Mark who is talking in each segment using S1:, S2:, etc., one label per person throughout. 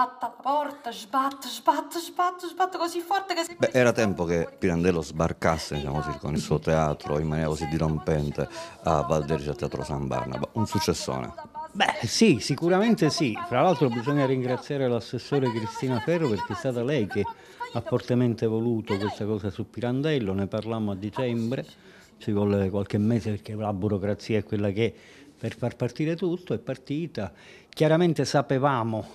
S1: Sbatta la porta, sbatto, sbatto, sbatto, sbatta così forte che... Beh, era tempo che Pirandello sbarcasse, diciamo così, con il suo teatro in maniera così dirompente a Valdergia Teatro San Barnaba. Un successone.
S2: Beh sì,
S1: sicuramente sì.
S2: Fra l'altro bisogna ringraziare l'assessore Cristina Ferro perché è stata lei che ha fortemente voluto questa cosa su Pirandello, ne parlammo a dicembre, ci volle qualche mese perché la burocrazia è quella che per far partire tutto è partita. Chiaramente sapevamo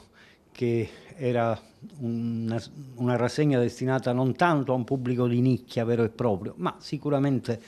S2: che era una, una rassegna destinata non tanto a un pubblico di nicchia vero e proprio, ma sicuramente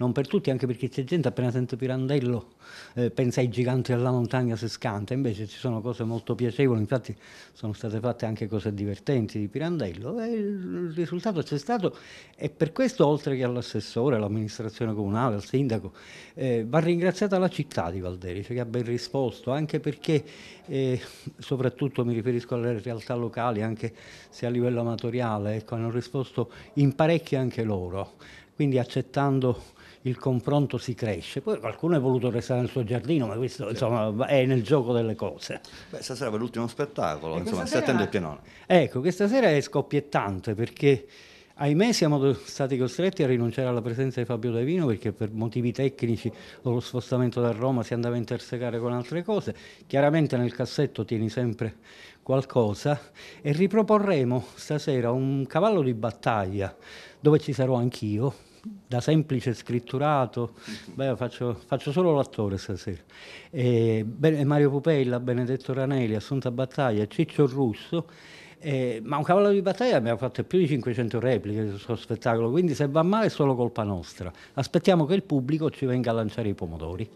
S2: non per tutti, anche perché c'è gente appena sente Pirandello eh, pensa ai giganti della montagna se scanta, invece ci sono cose molto piacevoli, infatti sono state fatte anche cose divertenti di Pirandello e il risultato c'è stato e per questo oltre che all'assessore, all'amministrazione comunale, al sindaco, eh, va ringraziata la città di Valderice cioè che ha ben risposto, anche perché eh, soprattutto mi riferisco alle realtà locali, anche se a livello amatoriale, ecco, hanno risposto in parecchi anche loro quindi accettando il confronto si cresce. Poi qualcuno è voluto restare nel suo giardino, ma questo sì. insomma, è nel gioco delle cose.
S1: Beh, stasera è l'ultimo spettacolo, e insomma, si attende il pianone.
S2: Ecco, questa sera è scoppiettante perché ahimè siamo stati costretti a rinunciare alla presenza di Fabio Davino perché per motivi tecnici o lo spostamento da Roma si andava a intersecare con altre cose. Chiaramente nel cassetto tieni sempre qualcosa e riproporremo stasera un cavallo di battaglia dove ci sarò anch'io da semplice scritturato, beh, faccio, faccio, solo l'attore stasera, e, beh, Mario Pupella, Benedetto Ranelli, Assunta Battaglia, Ciccio Russo, eh, ma un cavallo di battaglia abbiamo fatto più di 500 repliche su questo spettacolo, quindi se va male è solo colpa nostra. Aspettiamo che il pubblico ci venga a lanciare i pomodori.